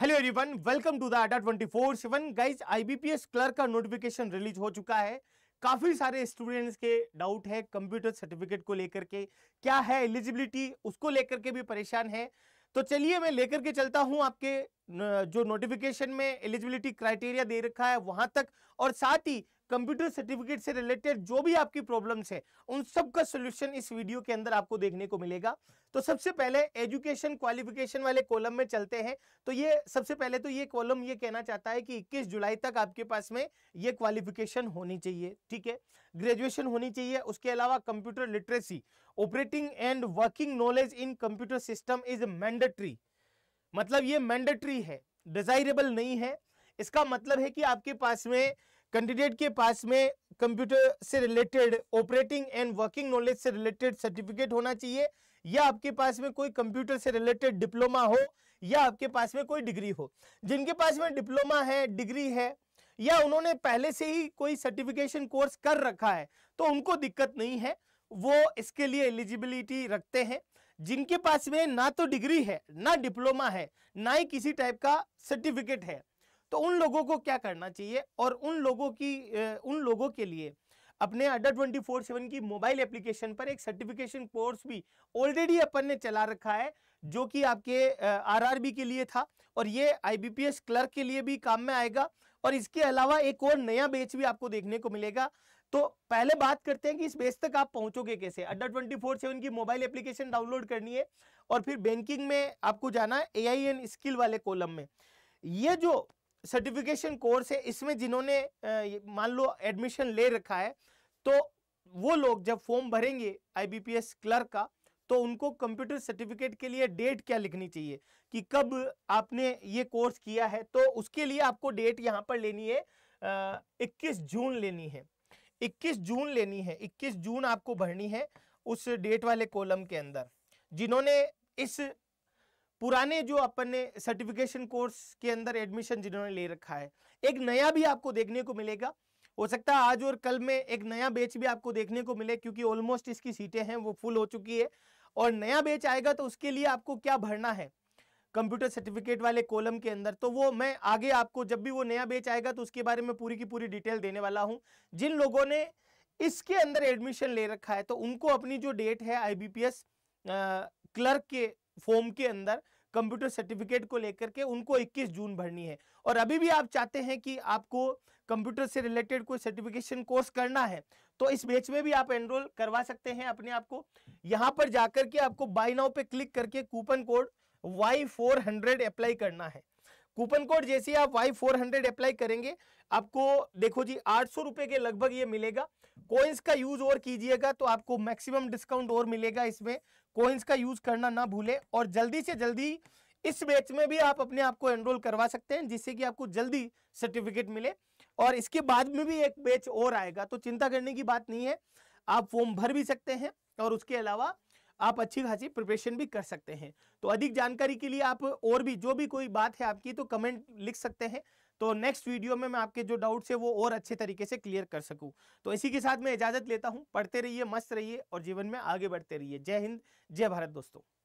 hello everyone welcome to the Adda twenty four seven guys IBPS clerk का notification release हो चुका है काफ़ी सारे स्टूडेंट्स के डाउट है कंप्यूटर सर्टिफिकेट को लेकर के क्या है एलिजिबिलिटी उसको लेकर के भी परेशान है तो चलिए मैं लेकर के चलता हूं आपके जो नोटिफिकेशन में एलिजिबिलिटी क्राइटेरिया दे रखा है वहां तक और साथ ही कंप्यूटर सर्टिफिकेट से रिलेटेड जो भी आपकी प्रॉब्लम्स है उन सब का सोल्यूशन इस वीडियो के अंदर आपको देखने को मिलेगा तो सबसे पहले एजुकेशन क्वालिफिकेशन वाले कॉलम में चलते हैं तो ये सबसे पहले तो ये कॉलम ये कहना चाहता है कि 21 जुलाई तक आपके पास में ये क्वालिफिकेशन होनी चाहिए ठीक है ग्रेजुएशन होनी चाहिए उसके अलावा computer literacy operating and working knowledge in computer system is mandatory मतलब ये मैंडेटरी है डिजायरेबल नहीं है इसका मतलब है कि आपके पास में कैंडिडेट के पास में कंप्यूटर से related operating and working knowledge से रिलेटेड सर्टिफिकेट होना चाहिए या आपके पास में कोई कंप्यूटर से रिलेटेड डिप्लोमा हो या आपके पास में कोई डिग्री हो जिनके पास में डिप्लोमा है डिग्री है या उन्होंने पहले से ही कोई सर्टिफिकेशन कोर्स कर रखा है तो उनको दिक्कत नहीं है वो इसके लिए एलिजिबिलिटी रखते हैं जिनके पास में ना तो डिग्री है ना डिप्लोमा है ना ही किसी टाइप का सर्टिफिकेट है तो उन लोगों को क्या करना चाहिए और उन लोगों की उन लोगों के लिए अपने अड्डा ट्वेंटी फोर सेवन की मोबाइल एप्लीकेशन पर एक सर्टिफिकेशन कोर्स भी ऑलरेडी अपन ने चला रखा है जो कि आपके आरआरबी के लिए था और ये आईबीपीएस क्लर्क के लिए भी काम में आएगा और इसके अलावा एक और नया बेच भी आपको देखने को मिलेगा तो पहले बात करते हैं कि इस बेच तक आप पहुंचोगे कैसे अड्डा ट्वेंटी फोर सेवन की मोबाइल एप्लीकेशन डाउनलोड करनी है और फिर बैंकिंग में आपको जाना है ए आई एन स्किल वाले कॉलम में ये जो सर्टिफिकेशन कोर्स है इसमें जिन्होंने मान लो एडमिशन ले रखा है तो वो लोग जब फॉर्म भरेंगे आईबीपीएस क्लर्क का तो उनको कंप्यूटर सर्टिफिकेट के लिए डेट क्या लिखनी चाहिए कि कब आपने ये कोर्स किया है तो उसके लिए आपको डेट यहाँ पर लेनी है इक्कीस जून लेनी है इक्कीस जून लेनी है इक्कीस जून आपको भरनी है उस डेट वाले कॉलम के अंदर जिन्होंने इस पुराने जो अपन ने सर्टिफिकेशन कोर्स के अंदर एडमिशन जिन्होंने ले रखा है एक नया भी आपको देखने को मिलेगा हो सकता है आज और कल में एक नया बेच भी आपको देखने को मिले क्योंकि ऑलमोस्ट इसकी सीटें हैं वो फुल हो चुकी है और नया बेच आएगा तो उसके लिए आपको क्या भरना है कंप्यूटर सर्टिफिकेट वाले कॉलम के अंदर तो वो मैं आगे आपको जब भी वो नया बेच आएगा तो उसके बारे में पूरी की पूरी डिटेल देने वाला हूँ जिन लोगों ने इसके अंदर एडमिशन ले रखा है तो उनको अपनी जो डेट है आई क्लर्क के फॉर्म के अंदर कंप्यूटर सर्टिफिकेट को लेकर के उनको 21 जून भरनी है और अभी भी आप चाहते हैं कि आपको कंप्यूटर से रिलेटेड कोई सर्टिफिकेशन कोर्स करना है तो इस बेच में भी आप एनरोल करवा सकते हैं अपने आप को यहाँ पर जाकर के आपको बाई नाउ पे क्लिक करके coupon code Y four hundred apply करना है कूपन कोड जैसे आप वाई फोर हंड्रेड अप्लाई करेंगे आपको देखो जी आठ सौ रुपए के लगभग ये मिलेगा कोइंस का यूज और कीजिएगा तो आपको मैक्सिमम डिस्काउंट और मिलेगा इसमें कोइंस का यूज करना ना भूले और जल्दी से जल्दी इस बैच में भी आप अपने आप को एनरोल करवा सकते हैं जिससे कि आपको जल्दी सर्टिफिकेट मिले और इसके बाद में भी एक बैच और आएगा तो चिंता करने की बात नहीं है आप फॉर्म भर भी सकते हैं और उसके अलावा आप अच्छी खासी प्रिपरेशन भी कर सकते हैं तो अधिक जानकारी के लिए आप और भी जो भी कोई बात है आपकी तो कमेंट लिख सकते हैं तो नेक्स्ट वीडियो में मैं आपके जो डाउट्स है वो और अच्छे तरीके से क्लियर कर सकूं तो इसी के साथ मैं इजाजत लेता हूं पढ़ते रहिए मस्त रहिए और जीवन में आगे बढ़ते रहिए जय हिंद जय भारत दोस्तों